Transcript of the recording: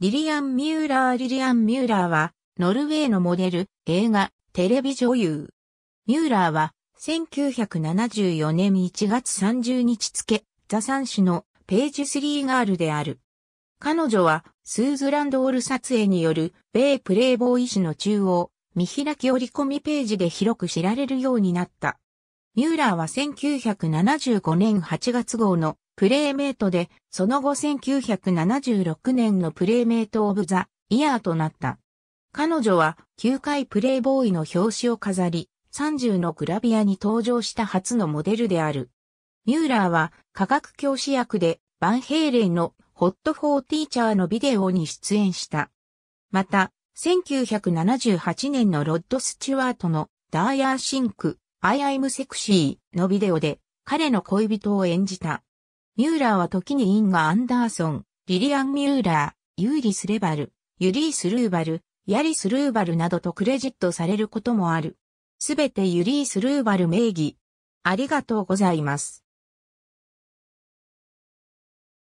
リリアン・ミューラー・リリアン・ミューラーは、ノルウェーのモデル、映画、テレビ女優。ミューラーは、1974年1月30日付、ザ・サンシュのページ3ガールである。彼女は、スーズランドール撮影による、米プレイボーイ誌の中央、見開き折り込みページで広く知られるようになった。ミューラーは1975年8月号のプレーメイトで、その後1976年のプレーメイトオブザイヤーとなった。彼女は9回プレイボーイの表紙を飾り、30のグラビアに登場した初のモデルである。ミューラーは科学教師役でバンヘイレンのホットフォーティーチャーのビデオに出演した。また、1978年のロッド・スチュワートのダーヤーシンク、アイ・アイム・セクシーのビデオで彼の恋人を演じた。ミューラーは時にインガ・アンダーソン、リリアン・ミューラー、ユーリス・レバル、ユリース・ルーバル、ヤリス・ルーバルなどとクレジットされることもある。すべてユリース・ルーバル名義。ありがとうございます。